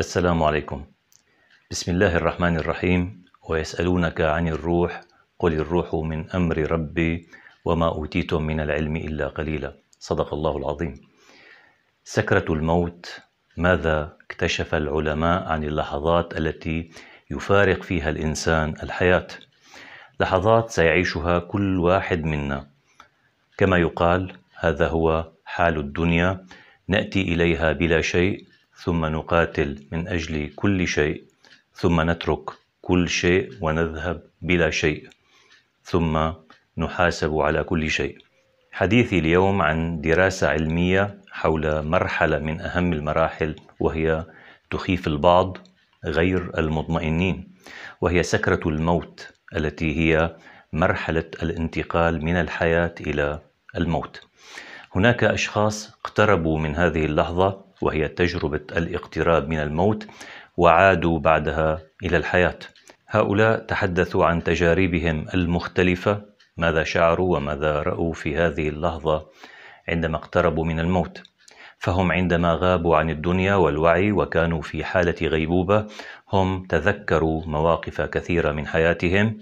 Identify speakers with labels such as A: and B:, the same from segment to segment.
A: السلام عليكم بسم الله الرحمن الرحيم ويسألونك عن الروح قل الروح من أمر ربي وما أوتيتم من العلم إلا قليلا صدق الله العظيم سكرة الموت ماذا اكتشف العلماء عن اللحظات التي يفارق فيها الإنسان الحياة لحظات سيعيشها كل واحد منا كما يقال هذا هو حال الدنيا نأتي إليها بلا شيء ثم نقاتل من أجل كل شيء ثم نترك كل شيء ونذهب بلا شيء ثم نحاسب على كل شيء حديثي اليوم عن دراسة علمية حول مرحلة من أهم المراحل وهي تخيف البعض غير المطمئنين وهي سكرة الموت التي هي مرحلة الانتقال من الحياة إلى الموت. هناك أشخاص اقتربوا من هذه اللحظة وهي تجربة الاقتراب من الموت وعادوا بعدها إلى الحياة هؤلاء تحدثوا عن تجاربهم المختلفة ماذا شعروا وماذا رأوا في هذه اللحظة عندما اقتربوا من الموت فهم عندما غابوا عن الدنيا والوعي وكانوا في حالة غيبوبة هم تذكروا مواقف كثيرة من حياتهم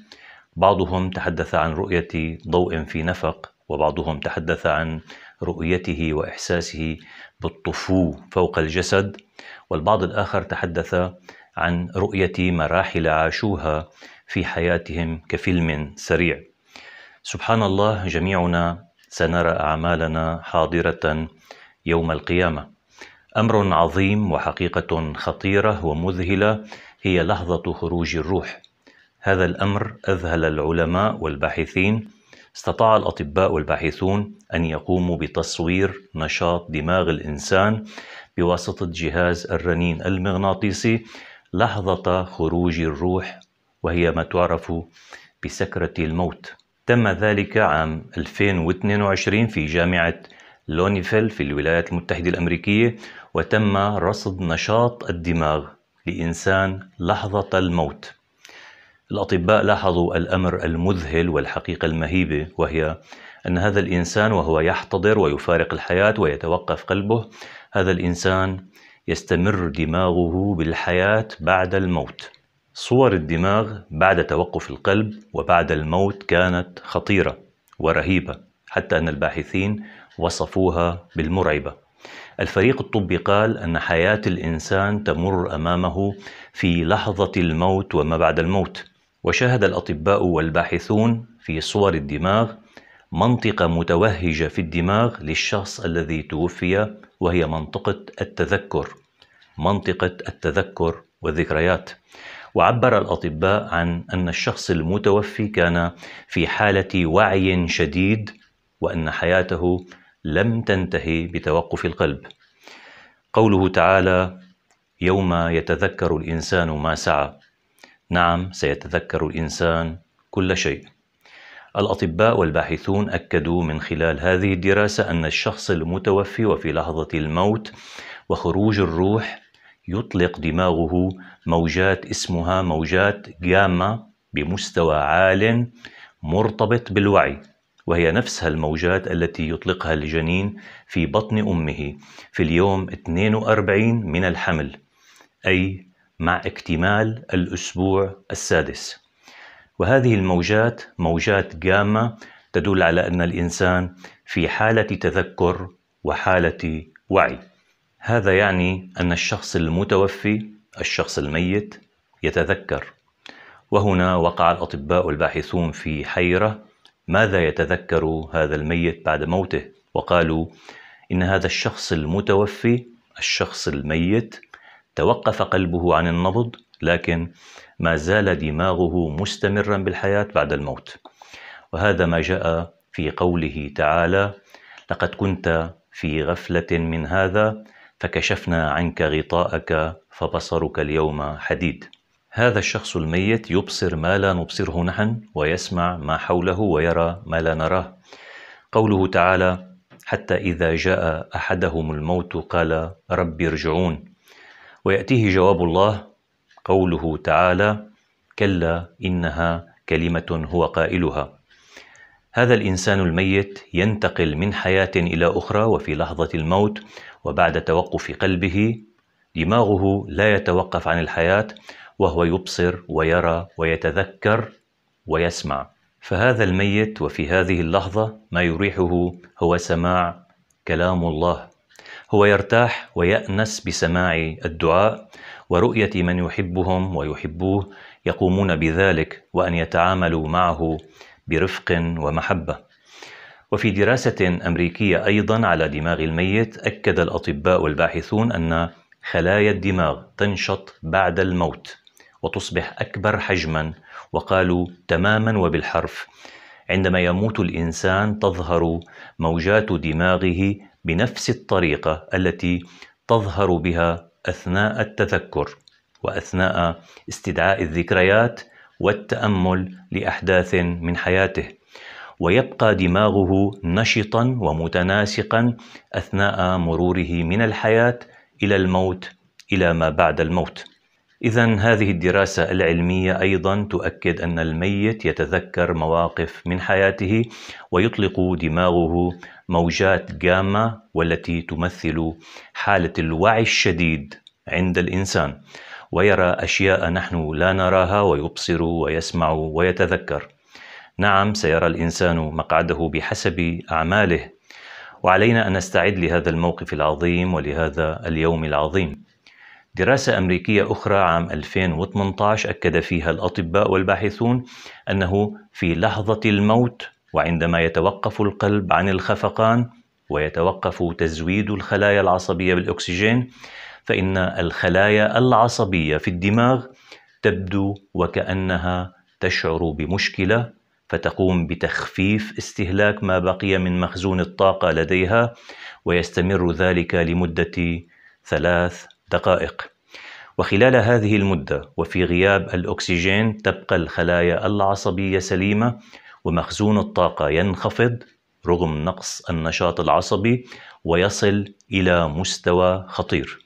A: بعضهم تحدث عن رؤية ضوء في نفق وبعضهم تحدث عن رؤيته واحساسه بالطفو فوق الجسد والبعض الاخر تحدث عن رؤيه مراحل عاشوها في حياتهم كفيلم سريع سبحان الله جميعنا سنرى اعمالنا حاضره يوم القيامه امر عظيم وحقيقه خطيره ومذهله هي لحظه خروج الروح هذا الامر اذهل العلماء والباحثين استطاع الأطباء والباحثون أن يقوموا بتصوير نشاط دماغ الإنسان بواسطة جهاز الرنين المغناطيسي لحظة خروج الروح وهي ما تعرف بسكرة الموت تم ذلك عام 2022 في جامعة لونيفيل في الولايات المتحدة الأمريكية وتم رصد نشاط الدماغ لإنسان لحظة الموت الأطباء لاحظوا الأمر المذهل والحقيقة المهيبة وهي أن هذا الإنسان وهو يحتضر ويفارق الحياة ويتوقف قلبه هذا الإنسان يستمر دماغه بالحياة بعد الموت صور الدماغ بعد توقف القلب وبعد الموت كانت خطيرة ورهيبة حتى أن الباحثين وصفوها بالمرعبة الفريق الطبي قال أن حياة الإنسان تمر أمامه في لحظة الموت وما بعد الموت وشاهد الأطباء والباحثون في صور الدماغ منطقة متوهجة في الدماغ للشخص الذي توفي وهي منطقة التذكر منطقة التذكر والذكريات وعبر الأطباء عن أن الشخص المتوفي كان في حالة وعي شديد وأن حياته لم تنتهي بتوقف القلب قوله تعالى يوم يتذكر الإنسان ما سعى نعم سيتذكر الإنسان كل شيء الأطباء والباحثون أكدوا من خلال هذه الدراسة أن الشخص المتوفي وفي لحظة الموت وخروج الروح يطلق دماغه موجات اسمها موجات جاما بمستوى عال مرتبط بالوعي وهي نفسها الموجات التي يطلقها الجنين في بطن أمه في اليوم 42 من الحمل أي مع اكتمال الأسبوع السادس وهذه الموجات موجات جامة تدل على أن الإنسان في حالة تذكر وحالة وعي هذا يعني أن الشخص المتوفي الشخص الميت يتذكر وهنا وقع الأطباء الباحثون في حيرة ماذا يتذكر هذا الميت بعد موته وقالوا إن هذا الشخص المتوفي الشخص الميت توقف قلبه عن النبض لكن ما زال دماغه مستمرا بالحياة بعد الموت وهذا ما جاء في قوله تعالى لقد كنت في غفلة من هذا فكشفنا عنك غطاءك فبصرك اليوم حديد هذا الشخص الميت يبصر ما لا نبصره نحن ويسمع ما حوله ويرى ما لا نراه قوله تعالى حتى إذا جاء أحدهم الموت قال رب ارجعون ويأتيه جواب الله قوله تعالى كلا إنها كلمة هو قائلها هذا الإنسان الميت ينتقل من حياة إلى أخرى وفي لحظة الموت وبعد توقف قلبه دماغه لا يتوقف عن الحياة وهو يبصر ويرى ويتذكر ويسمع فهذا الميت وفي هذه اللحظة ما يريحه هو سماع كلام الله هو يرتاح ويأنس بسماع الدعاء ورؤية من يحبهم ويحبوه يقومون بذلك وأن يتعاملوا معه برفق ومحبة. وفي دراسة أمريكية أيضا على دماغ الميت أكد الأطباء والباحثون أن خلايا الدماغ تنشط بعد الموت وتصبح أكبر حجما وقالوا تماما وبالحرف عندما يموت الإنسان تظهر موجات دماغه بنفس الطريقة التي تظهر بها أثناء التذكر وأثناء استدعاء الذكريات والتأمل لأحداث من حياته ويبقى دماغه نشطا ومتناسقا أثناء مروره من الحياة إلى الموت إلى ما بعد الموت إذا هذه الدراسة العلمية أيضا تؤكد أن الميت يتذكر مواقف من حياته ويطلق دماغه موجات جاما والتي تمثل حالة الوعي الشديد عند الإنسان ويرى أشياء نحن لا نراها ويبصر ويسمع ويتذكر. نعم سيرى الإنسان مقعده بحسب أعماله وعلينا أن نستعد لهذا الموقف العظيم ولهذا اليوم العظيم. دراسة أمريكية أخرى عام 2018 أكد فيها الأطباء والباحثون أنه في لحظة الموت وعندما يتوقف القلب عن الخفقان ويتوقف تزويد الخلايا العصبية بالأكسجين فإن الخلايا العصبية في الدماغ تبدو وكأنها تشعر بمشكلة فتقوم بتخفيف استهلاك ما بقي من مخزون الطاقة لديها ويستمر ذلك لمدة ثلاث دقائق وخلال هذه المدة وفي غياب الأكسجين تبقى الخلايا العصبية سليمة ومخزون الطاقة ينخفض رغم نقص النشاط العصبي ويصل إلى مستوى خطير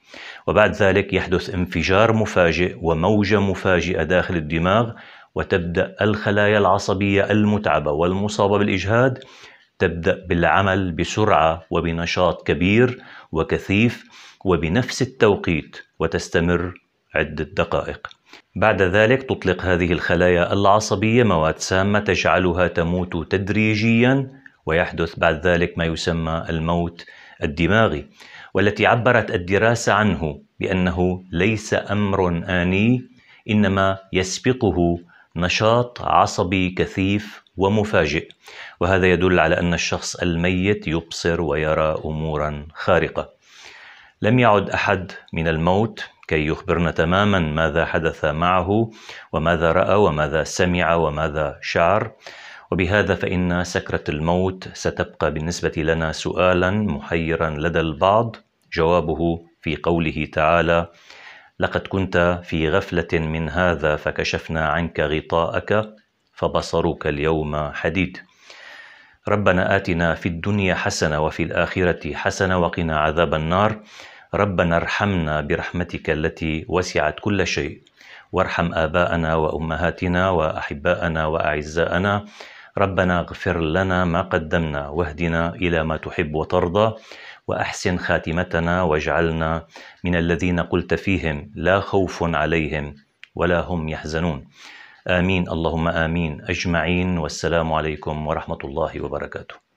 A: وبعد ذلك يحدث انفجار مفاجئ وموجة مفاجئة داخل الدماغ وتبدأ الخلايا العصبية المتعبة والمصابة بالإجهاد تبدأ بالعمل بسرعة وبنشاط كبير وكثيف وبنفس التوقيت وتستمر عدة دقائق. بعد ذلك تطلق هذه الخلايا العصبية مواد سامة تجعلها تموت تدريجيا ويحدث بعد ذلك ما يسمى الموت الدماغي والتي عبرت الدراسة عنه بأنه ليس أمر آني إنما يسبقه نشاط عصبي كثيف ومفاجئ وهذا يدل على ان الشخص الميت يبصر ويرى امورا خارقه لم يعد احد من الموت كي يخبرنا تماما ماذا حدث معه وماذا راى وماذا سمع وماذا شعر وبهذا فان سكره الموت ستبقى بالنسبه لنا سؤالا محيرا لدى البعض جوابه في قوله تعالى لقد كنت في غفلة من هذا فكشفنا عنك غطاءك فبصرك اليوم حديد. ربنا آتنا في الدنيا حسنة وفي الآخرة حسنة وقنا عذاب النار. ربنا ارحمنا برحمتك التي وسعت كل شيء. وارحم آباءنا وأمهاتنا وأحباءنا وأعزاءنا. ربنا اغفر لنا ما قدمنا واهدنا إلى ما تحب وترضى. واحسن خاتمتنا واجعلنا من الذين قلت فيهم لا خوف عليهم ولا هم يحزنون امين اللهم امين اجمعين والسلام عليكم ورحمه الله وبركاته